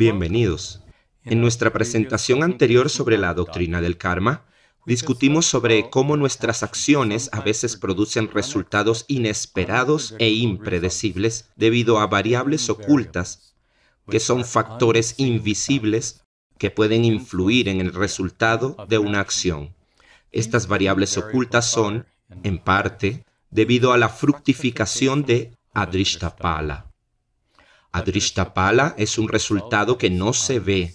Bienvenidos. En nuestra presentación anterior sobre la doctrina del karma, discutimos sobre cómo nuestras acciones a veces producen resultados inesperados e impredecibles debido a variables ocultas, que son factores invisibles que pueden influir en el resultado de una acción. Estas variables ocultas son, en parte, debido a la fructificación de Adrishtapala pala es un resultado que no se ve.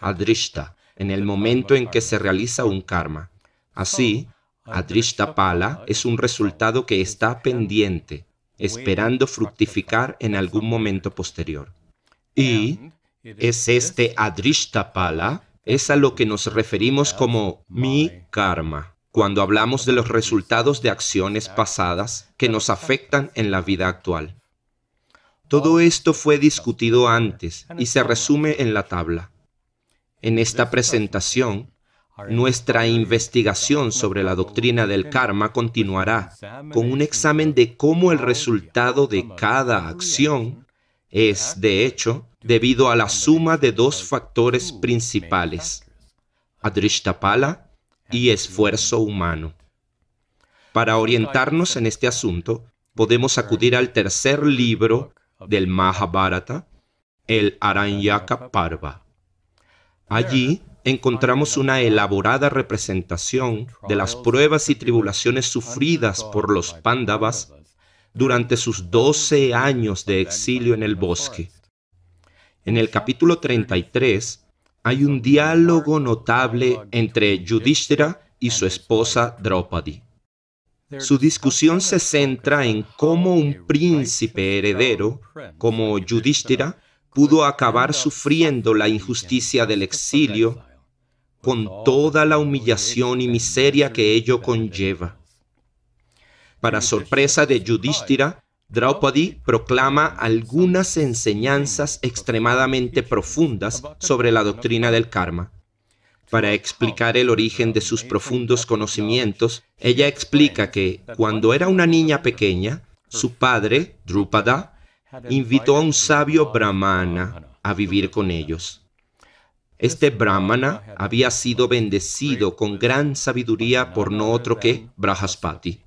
Adrishta, en el momento en que se realiza un karma. Así, pala es un resultado que está pendiente, esperando fructificar en algún momento posterior. Y es este pala es a lo que nos referimos como mi karma, cuando hablamos de los resultados de acciones pasadas que nos afectan en la vida actual. Todo esto fue discutido antes y se resume en la tabla. En esta presentación, nuestra investigación sobre la doctrina del karma continuará con un examen de cómo el resultado de cada acción es, de hecho, debido a la suma de dos factores principales, Adrishtapala y esfuerzo humano. Para orientarnos en este asunto, podemos acudir al tercer libro del Mahabharata, el Aranyaka Parva. Allí eh, encontramos una elaborada representación de las pruebas y tribulaciones sufridas por los Pándavas durante sus 12 años de exilio en el bosque. En el capítulo 33 hay un diálogo notable entre Yudhishthira y su esposa Draupadi. Su discusión se centra en cómo un príncipe heredero, como Yudhishthira, pudo acabar sufriendo la injusticia del exilio con toda la humillación y miseria que ello conlleva. Para sorpresa de Yudhishthira, Draupadi proclama algunas enseñanzas extremadamente profundas sobre la doctrina del karma. Para explicar el origen de sus profundos conocimientos, ella explica que, cuando era una niña pequeña, su padre, Drupada, invitó a un sabio brahmana a vivir con ellos. Este brahmana había sido bendecido con gran sabiduría por no otro que Brahaspati,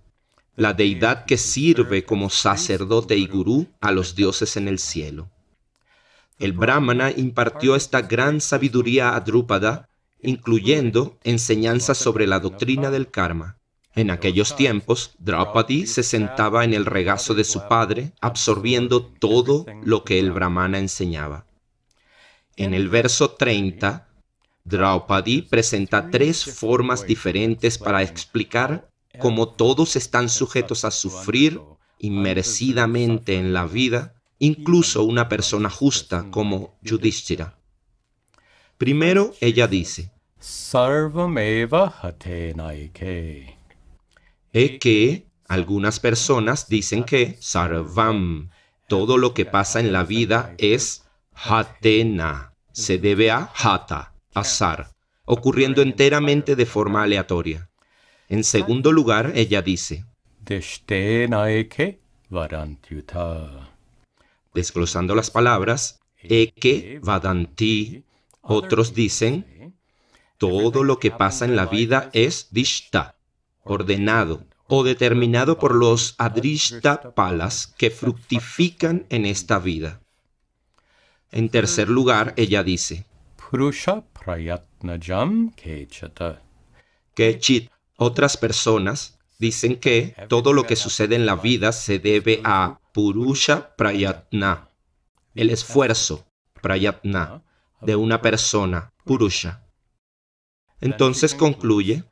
la deidad que sirve como sacerdote y gurú a los dioses en el cielo. El brahmana impartió esta gran sabiduría a Drupada incluyendo enseñanzas sobre la doctrina del karma. En aquellos tiempos, Draupadi se sentaba en el regazo de su padre, absorbiendo todo lo que el brahmana enseñaba. En el verso 30, Draupadi presenta tres formas diferentes para explicar cómo todos están sujetos a sufrir inmerecidamente en la vida, incluso una persona justa como Yudhishthira. Primero ella dice, Sarvameva Hatenaike. E que algunas personas dicen que Sarvam, todo lo que pasa en la vida es Hatena, se debe a Hata, azar, ocurriendo enteramente de forma aleatoria. En segundo lugar, ella dice, Desglosando las palabras, Eke Vadanti otros dicen, todo lo que pasa en la vida es dishta, ordenado o determinado por los adrishta palas que fructifican en esta vida. En tercer lugar, ella dice, Purusha otras personas dicen que todo lo que sucede en la vida se debe a Purusha Prayatna, el esfuerzo, Prayatna, de una persona, Purusha. Entonces concluye,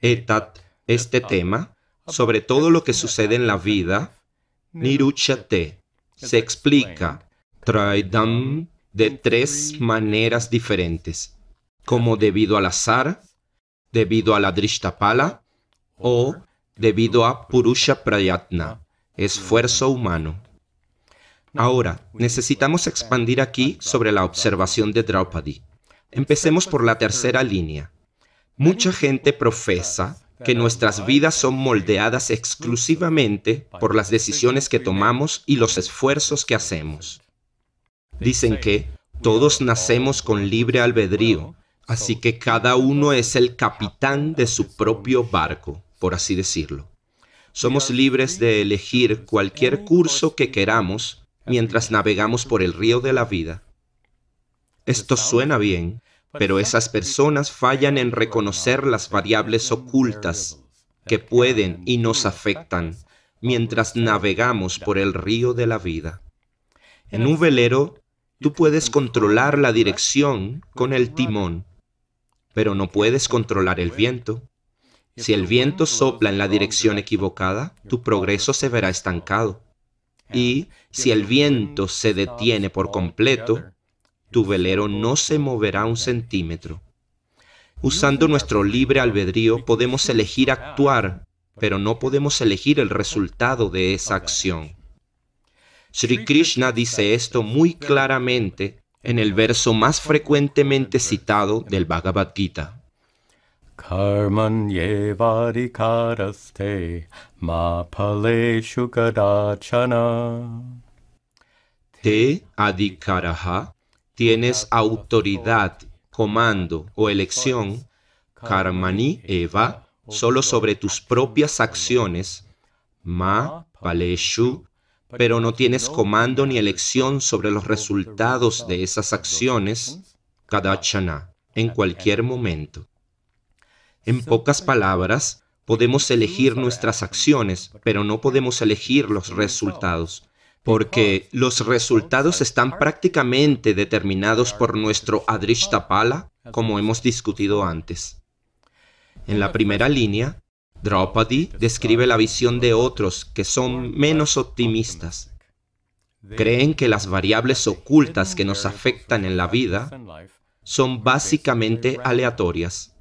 Etat, este tema, sobre todo lo que sucede en la vida, Niruchate, se explica, traidham de tres maneras diferentes, como debido al azar, debido a la Drishtapala o debido a Purusha Prayatna, esfuerzo humano. Ahora, necesitamos expandir aquí sobre la observación de Draupadi. Empecemos por la tercera línea. Mucha gente profesa que nuestras vidas son moldeadas exclusivamente por las decisiones que tomamos y los esfuerzos que este hacemos. Dicen que todos nacemos con libre albedrío, así que cada uno es el capitán de su propio barco, por así decirlo. Somos libres de elegir cualquier curso que queramos mientras navegamos por el río de la vida. Esto suena bien, pero esas personas fallan en reconocer las variables ocultas que pueden y nos afectan mientras navegamos por el río de la vida. En un velero, tú puedes controlar la dirección con el timón, pero no puedes controlar el viento. Si el viento sopla en la dirección equivocada, tu progreso se verá estancado y si el viento se detiene por completo, tu velero no se moverá un centímetro. Usando nuestro libre albedrío podemos elegir actuar, pero no podemos elegir el resultado de esa acción. Sri Krishna dice esto muy claramente en el verso más frecuentemente citado del Bhagavad Gita ma ma paleshu kadachana Te, adhikaraha, tienes autoridad, comando o elección, karmani eva, solo sobre tus propias acciones, ma paleshu, pero no tienes comando ni elección sobre los resultados de esas acciones, kadachana, en cualquier momento. En pocas palabras, podemos elegir nuestras acciones, pero no podemos elegir los resultados, porque los resultados están prácticamente determinados por nuestro Adrishtapala, como hemos discutido antes. En la primera línea, Draupadi este describe la visión de otros que son menos optimistas. Creen que las variables ocultas que nos afectan en la vida son básicamente aleatorias.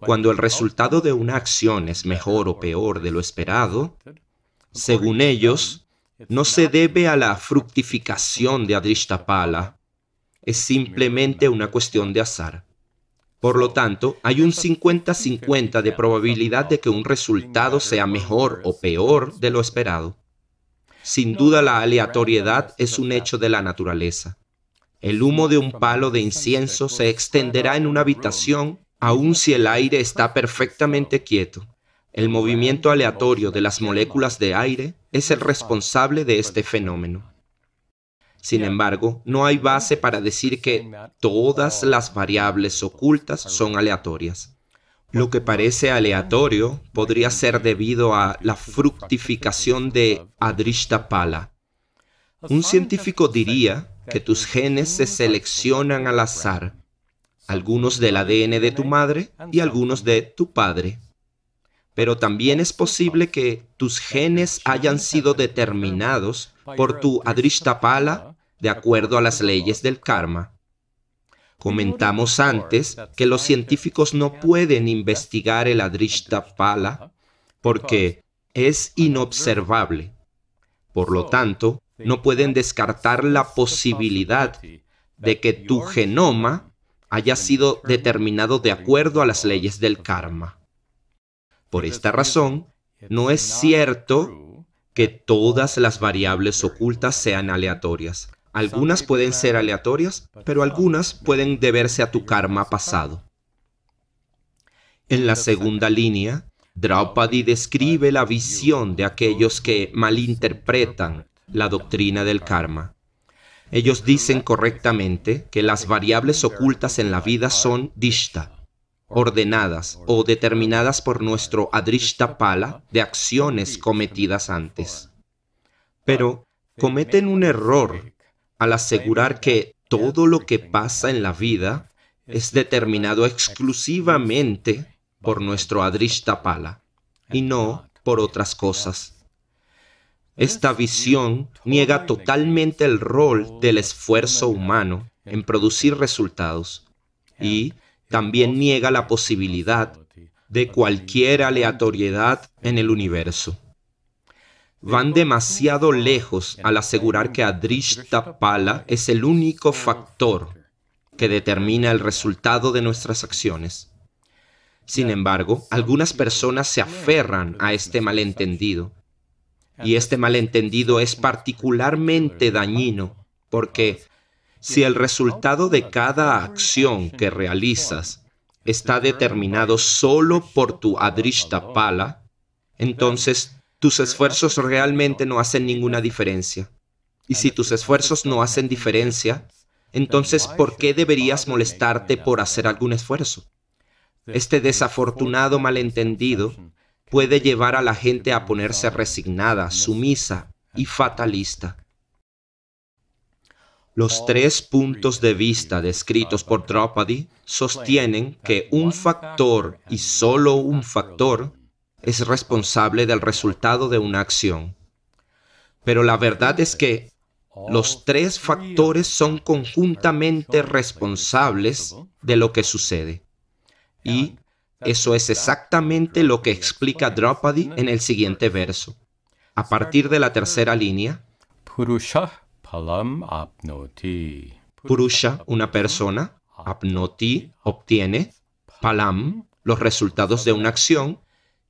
Cuando el resultado de una acción es mejor o peor de lo esperado, según ellos, no se debe a la fructificación de Adrishtapala, es simplemente una cuestión de azar. Por lo tanto, hay un 50-50 de probabilidad de que un resultado sea mejor o peor de lo esperado. Sin duda la aleatoriedad es un hecho de la naturaleza. El humo de un palo de incienso se extenderá en una habitación Aun si el aire está perfectamente quieto, el movimiento aleatorio de las moléculas de aire es el responsable de este fenómeno. Sin embargo, no hay base para decir que todas las variables ocultas son aleatorias. Lo que parece aleatorio podría ser debido a la fructificación de Adrishtapala. Un científico diría que tus genes se seleccionan al azar algunos del ADN de tu madre y algunos de tu padre. Pero también es posible que tus genes hayan sido determinados por tu Adrishtapala de acuerdo a las leyes del karma. Comentamos antes que los científicos no pueden investigar el Adrishtapala porque es inobservable. Por lo tanto, no pueden descartar la posibilidad de que tu genoma haya sido determinado de acuerdo a las leyes del karma. Por esta razón, no es cierto que todas las variables ocultas sean aleatorias. Algunas pueden ser aleatorias, pero algunas pueden deberse a tu karma pasado. En la segunda línea, Draupadi describe la visión de aquellos que malinterpretan la doctrina del karma. Ellos dicen correctamente que las variables ocultas en la vida son dishta, ordenadas o determinadas por nuestro adrishta pala de acciones cometidas antes. Pero cometen un error al asegurar que todo lo que pasa en la vida es determinado exclusivamente por nuestro adrishta pala y no por otras cosas. Esta visión niega totalmente el rol del esfuerzo humano en producir resultados y también niega la posibilidad de cualquier aleatoriedad en el universo. Van demasiado lejos al asegurar que Adrishtapala es el único factor que determina el resultado de nuestras acciones. Sin embargo, algunas personas se aferran a este malentendido y este malentendido es particularmente dañino porque si el resultado de cada acción que realizas está determinado solo por tu adrishta pala, entonces tus esfuerzos realmente no hacen ninguna diferencia. Y si tus esfuerzos no hacen diferencia, entonces ¿por qué deberías molestarte por hacer algún esfuerzo? Este desafortunado malentendido puede llevar a la gente a ponerse resignada, sumisa y fatalista. Los tres puntos de vista descritos por Draupadi sostienen que un factor y solo un factor es responsable del resultado de una acción. Pero la verdad es que los tres factores son conjuntamente responsables de lo que sucede. Y eso es exactamente lo que explica Draupadi en el siguiente verso. A partir de la tercera línea, Purusha apnoti. una persona, apnoti, obtiene, palam, los resultados de una acción,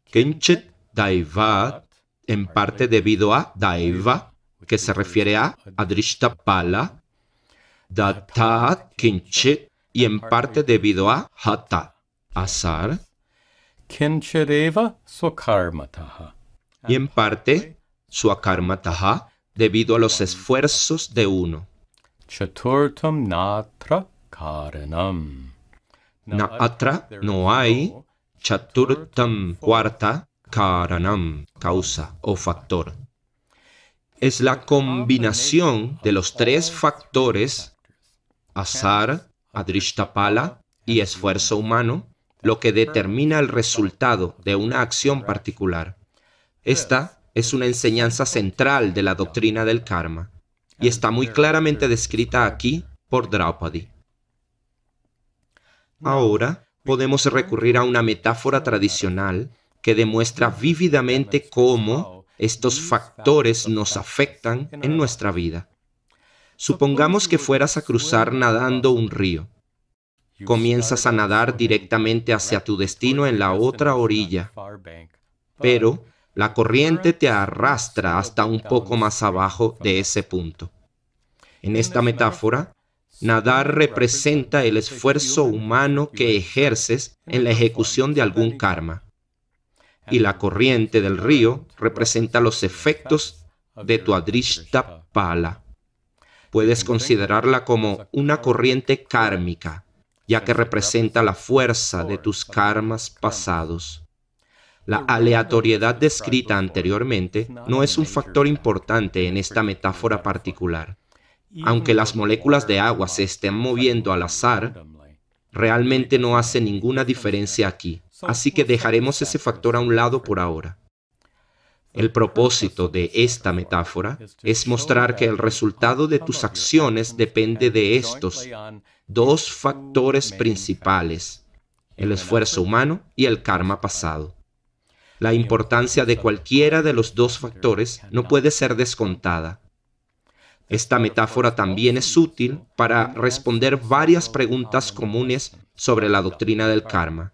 kinchit daivat, en parte debido a daiva, que se refiere a adrishta pala, datat kinchet y en parte debido a hatat azar. Y en parte, su debido a los esfuerzos de uno. Chaturtam natra karanam. Naatra no hay, chaturtam cuarta, karanam, causa o factor. Es la combinación de los tres factores, azar, adrishtapala y esfuerzo humano, lo que determina el resultado de una acción particular. Esta es una enseñanza central de la doctrina del karma y está muy claramente descrita aquí por Draupadi. Ahora podemos recurrir a una metáfora tradicional que demuestra vívidamente cómo estos factores nos afectan en nuestra vida. Supongamos que fueras a cruzar nadando un río comienzas a nadar directamente hacia tu destino en la otra orilla, pero la corriente te arrastra hasta un poco más abajo de ese punto. En esta metáfora, nadar representa el esfuerzo humano que ejerces en la ejecución de algún karma, y la corriente del río representa los efectos de tu adrishta pala. Puedes considerarla como una corriente kármica ya que representa la fuerza de tus karmas pasados. La aleatoriedad descrita anteriormente no es un factor importante en esta metáfora particular. Aunque las moléculas de agua se estén moviendo al azar, realmente no hace ninguna diferencia aquí, así que dejaremos ese factor a un lado por ahora. El propósito de esta metáfora es mostrar que el resultado de tus acciones depende de estos dos factores principales, el esfuerzo humano y el karma pasado. La importancia de cualquiera de los dos factores no puede ser descontada. Esta metáfora también es útil para responder varias preguntas comunes sobre la doctrina del karma.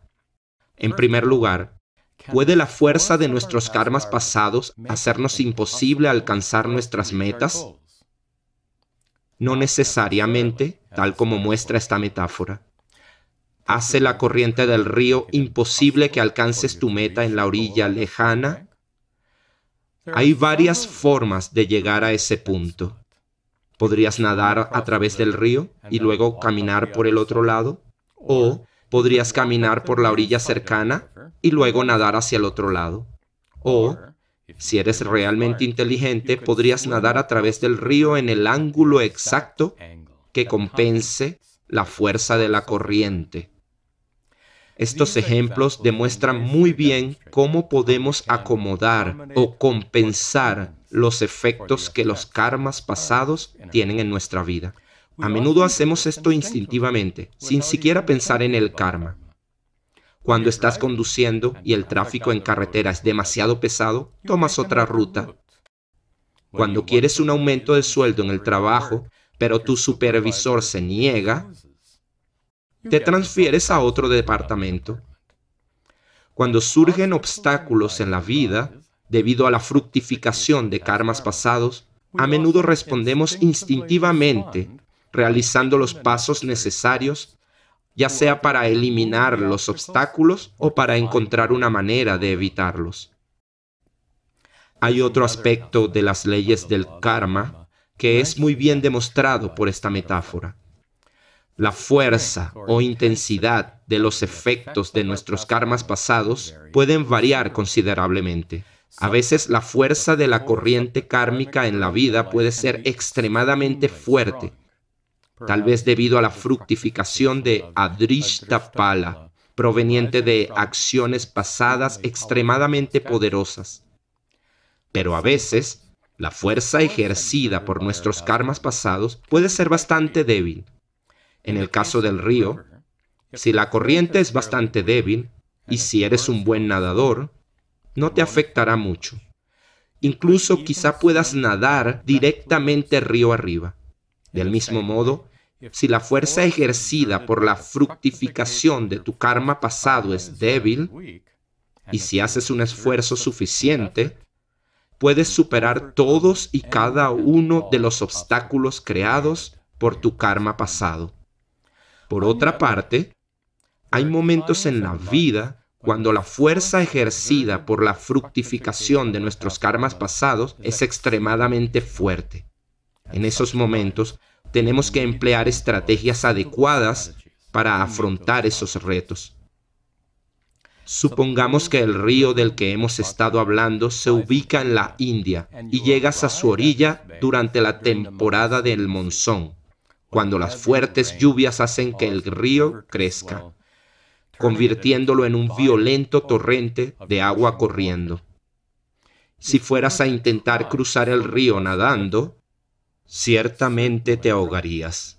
En primer lugar, ¿Puede la fuerza de nuestros karmas pasados hacernos imposible alcanzar nuestras metas? No necesariamente, tal como muestra esta metáfora. Hace la corriente del río imposible que alcances tu meta en la orilla lejana. Hay varias formas de llegar a ese punto. Podrías nadar a través del río y luego caminar por el otro lado, o podrías caminar por la orilla cercana y luego nadar hacia el otro lado. O, si eres realmente inteligente, podrías nadar a través del río en el ángulo exacto que compense la fuerza de la corriente. Estos ejemplos demuestran muy bien cómo podemos acomodar o compensar los efectos que los karmas pasados tienen en nuestra vida. A menudo hacemos esto instintivamente, sin siquiera pensar en el karma. Cuando estás conduciendo y el tráfico en carretera es demasiado pesado, tomas otra ruta. Cuando quieres un aumento de sueldo en el trabajo, pero tu supervisor se niega, te transfieres a otro departamento. Cuando surgen obstáculos en la vida, debido a la fructificación de karmas pasados, a menudo respondemos instintivamente, realizando los pasos necesarios ya sea para eliminar los obstáculos o para encontrar una manera de evitarlos. Hay otro aspecto de las leyes del karma que es muy bien demostrado por esta metáfora. La fuerza o intensidad de los efectos de nuestros karmas pasados pueden variar considerablemente. A veces la fuerza de la corriente kármica en la vida puede ser extremadamente fuerte tal vez debido a la fructificación de Adrishtapala, proveniente de acciones pasadas extremadamente poderosas. Pero a veces, la fuerza ejercida por nuestros karmas pasados puede ser bastante débil. En el caso del río, si la corriente es bastante débil y si eres un buen nadador, no te afectará mucho. Incluso quizá puedas nadar directamente río arriba. Del mismo modo, si la fuerza ejercida por la fructificación de tu karma pasado es débil, y si haces un esfuerzo suficiente, puedes superar todos y cada uno de los obstáculos creados por tu karma pasado. Por otra parte, hay momentos en la vida cuando la fuerza ejercida por la fructificación de nuestros karmas pasados es extremadamente fuerte. En esos momentos tenemos que emplear estrategias adecuadas para afrontar esos retos. Supongamos que el río del que hemos estado hablando se ubica en la India y llegas a su orilla durante la temporada del monzón, cuando las fuertes lluvias hacen que el río crezca, convirtiéndolo en un violento torrente de agua corriendo. Si fueras a intentar cruzar el río nadando, ciertamente te ahogarías.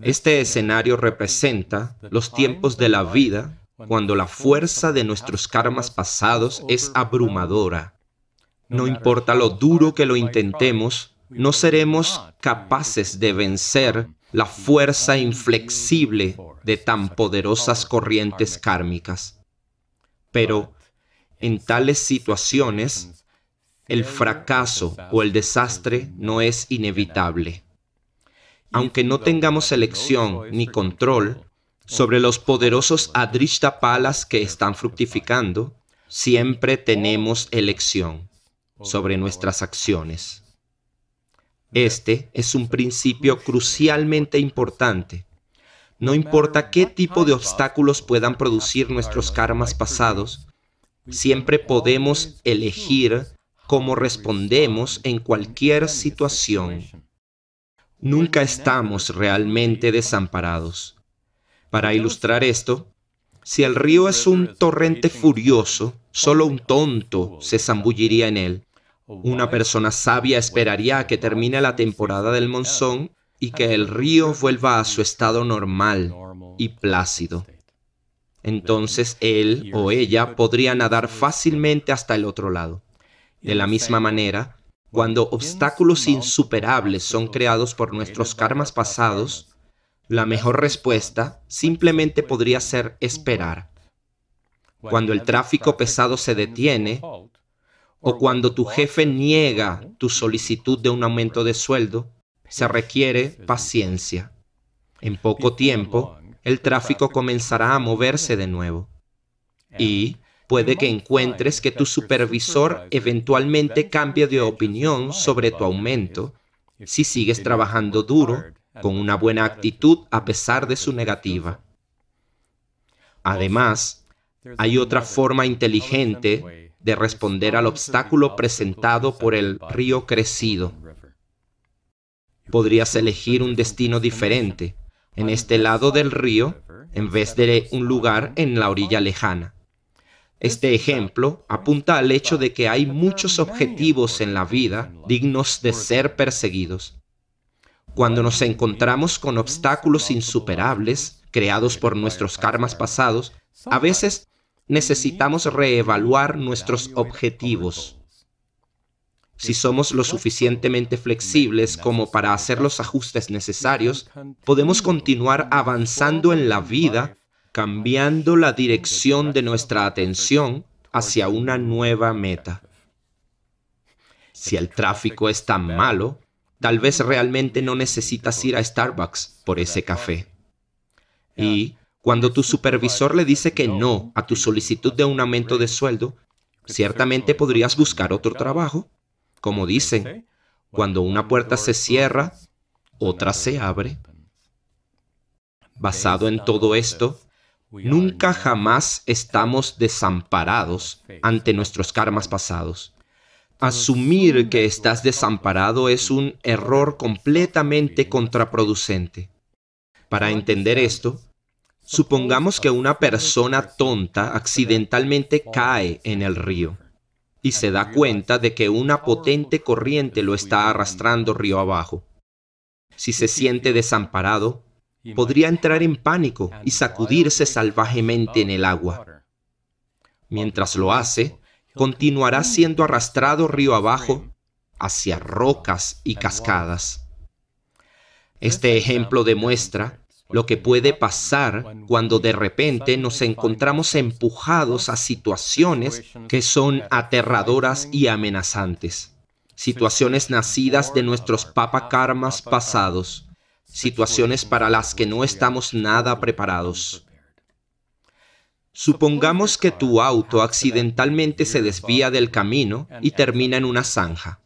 Este escenario representa los tiempos de la vida cuando la fuerza de nuestros karmas pasados es abrumadora. No importa lo duro que lo intentemos, no seremos capaces de vencer la fuerza inflexible de tan poderosas corrientes kármicas. Pero en tales situaciones, el fracaso o el desastre no es inevitable. Aunque no tengamos elección ni control sobre los poderosos palas que están fructificando, siempre tenemos elección sobre nuestras acciones. Este es un principio crucialmente importante. No importa qué tipo de obstáculos puedan producir nuestros karmas pasados, siempre podemos elegir cómo respondemos en cualquier situación. Nunca estamos realmente desamparados. Para ilustrar esto, si el río es un torrente furioso, solo un tonto se zambulliría en él. Una persona sabia esperaría a que termine la temporada del monzón y que el río vuelva a su estado normal y plácido. Entonces él o ella podría nadar fácilmente hasta el otro lado. De la misma manera, cuando obstáculos insuperables son creados por nuestros karmas pasados, la mejor respuesta simplemente podría ser esperar. Cuando el tráfico pesado se detiene, o cuando tu jefe niega tu solicitud de un aumento de sueldo, se requiere paciencia. En poco tiempo, el tráfico comenzará a moverse de nuevo. Y, Puede que encuentres que tu supervisor eventualmente cambie de opinión sobre tu aumento si sigues trabajando duro, con una buena actitud a pesar de su negativa. Además, hay otra forma inteligente de responder al obstáculo presentado por el río crecido. Podrías elegir un destino diferente, en este lado del río, en vez de un lugar en la orilla lejana. Este ejemplo apunta al hecho de que hay muchos objetivos en la vida dignos de ser perseguidos. Cuando nos encontramos con obstáculos insuperables creados por nuestros karmas pasados, a veces necesitamos reevaluar nuestros objetivos. Si somos lo suficientemente flexibles como para hacer los ajustes necesarios, podemos continuar avanzando en la vida cambiando la dirección de nuestra atención hacia una nueva meta. Si el tráfico es tan malo, tal vez realmente no necesitas ir a Starbucks por ese café. Y cuando tu supervisor le dice que no a tu solicitud de un aumento de sueldo, ciertamente podrías buscar otro trabajo. Como dicen, cuando una puerta se cierra, otra se abre. Basado en todo esto, Nunca jamás estamos desamparados ante nuestros karmas pasados. Asumir que estás desamparado es un error completamente contraproducente. Para entender esto, supongamos que una persona tonta accidentalmente cae en el río y se da cuenta de que una potente corriente lo está arrastrando río abajo. Si se siente desamparado, podría entrar en pánico y sacudirse salvajemente en el agua. Mientras lo hace, continuará siendo arrastrado río abajo hacia rocas y cascadas. Este ejemplo demuestra lo que puede pasar cuando de repente nos encontramos empujados a situaciones que son aterradoras y amenazantes, situaciones nacidas de nuestros papakarmas pasados situaciones para las que no estamos nada preparados. Supongamos que tu auto accidentalmente se desvía del camino y termina en una zanja.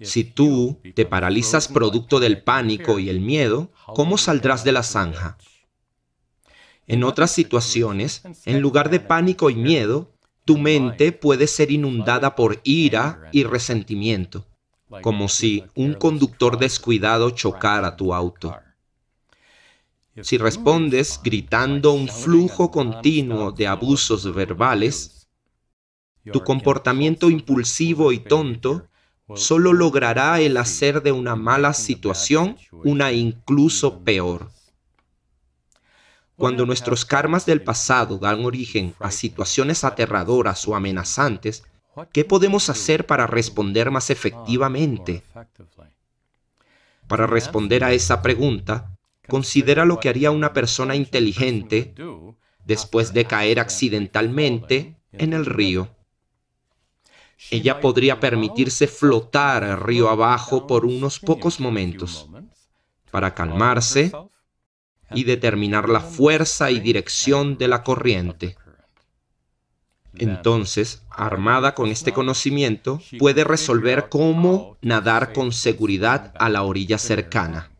Si tú te paralizas producto del pánico y el miedo, ¿cómo saldrás de la zanja? En otras situaciones, en lugar de pánico y miedo, tu mente puede ser inundada por ira y resentimiento como si un conductor descuidado chocara tu auto. Si respondes gritando un flujo continuo de abusos verbales, tu comportamiento impulsivo y tonto solo logrará el hacer de una mala situación una incluso peor. Cuando nuestros karmas del pasado dan origen a situaciones aterradoras o amenazantes, ¿Qué podemos hacer para responder más efectivamente? Para responder a esa pregunta, considera lo que haría una persona inteligente después de caer accidentalmente en el río. Ella podría permitirse flotar río abajo por unos pocos momentos para calmarse y determinar la fuerza y dirección de la corriente. Entonces, armada con este conocimiento, puede resolver cómo nadar con seguridad a la orilla cercana.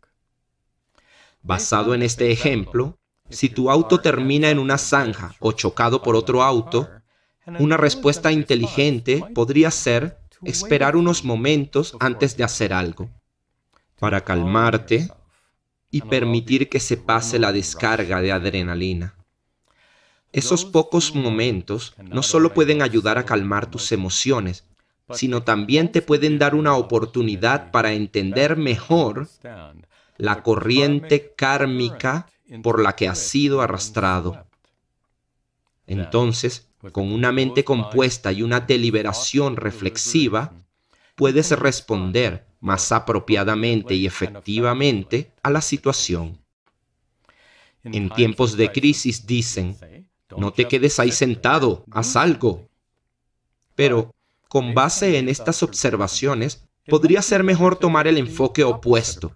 Basado en este ejemplo, si tu auto termina en una zanja o chocado por otro auto, una respuesta inteligente podría ser esperar unos momentos antes de hacer algo, para calmarte y permitir que se pase la descarga de adrenalina. Esos pocos momentos no solo pueden ayudar a calmar tus emociones, sino también te pueden dar una oportunidad para entender mejor la corriente kármica por la que has sido arrastrado. Entonces, con una mente compuesta y una deliberación reflexiva, puedes responder más apropiadamente y efectivamente a la situación. En tiempos de crisis dicen, no te quedes ahí sentado, haz algo. Pero, con base en estas observaciones, podría ser mejor tomar el enfoque opuesto.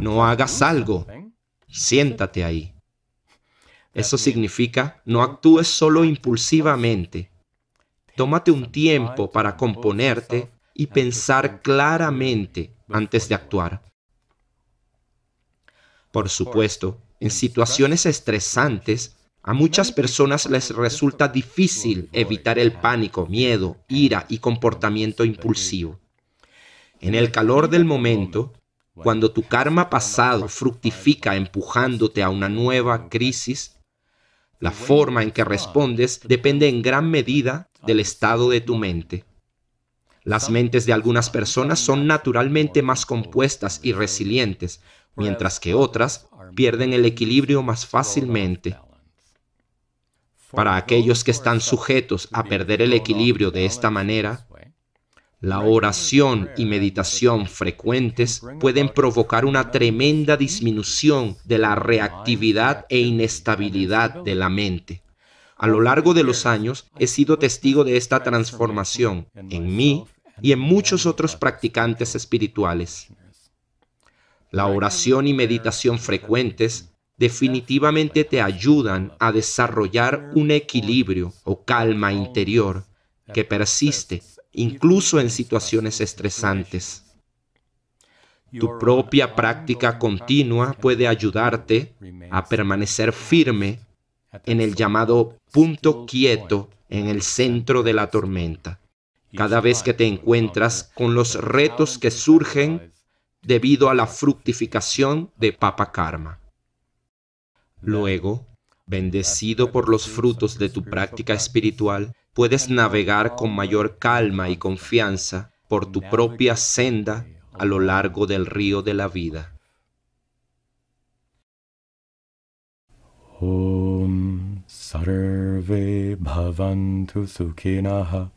No hagas algo, siéntate ahí. Eso significa, no actúes solo impulsivamente. Tómate un tiempo para componerte y pensar claramente antes de actuar. Por supuesto, en situaciones estresantes, a muchas personas les resulta difícil evitar el pánico, miedo, ira y comportamiento impulsivo. En el calor del momento, cuando tu karma pasado fructifica empujándote a una nueva crisis, la forma en que respondes depende en gran medida del estado de tu mente. Las mentes de algunas personas son naturalmente más compuestas y resilientes, mientras que otras pierden el equilibrio más fácilmente. Para aquellos que están sujetos a perder el equilibrio de esta manera, la oración y meditación frecuentes pueden provocar una tremenda disminución de la reactividad e inestabilidad de la mente. A lo largo de los años he sido testigo de esta transformación en mí y en muchos otros practicantes espirituales. La oración y meditación frecuentes definitivamente te ayudan a desarrollar un equilibrio o calma interior que persiste incluso en situaciones estresantes. Tu propia práctica continua puede ayudarte a permanecer firme en el llamado punto quieto en el centro de la tormenta. Cada vez que te encuentras con los retos que surgen debido a la fructificación de Papa Karma. Luego, bendecido por los frutos de tu práctica espiritual, puedes navegar con mayor calma y confianza por tu propia senda a lo largo del río de la vida. Om Sarve Bhavantu Sukhinaha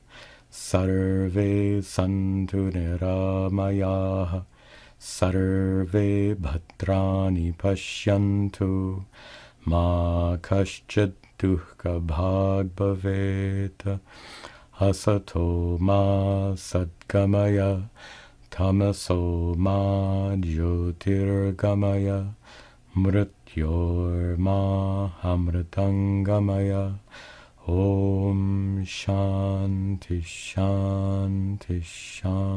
Sarve सर्वे भद्राणि पश्यन्तु मा कश्चित् दुःखभाग् भवेत् हसतो मा सद्गमय तमसो मा ज्योतिर्गमय मृत्योर्मा अमृतङ्गमय ॐ शान्ति शान्ति शि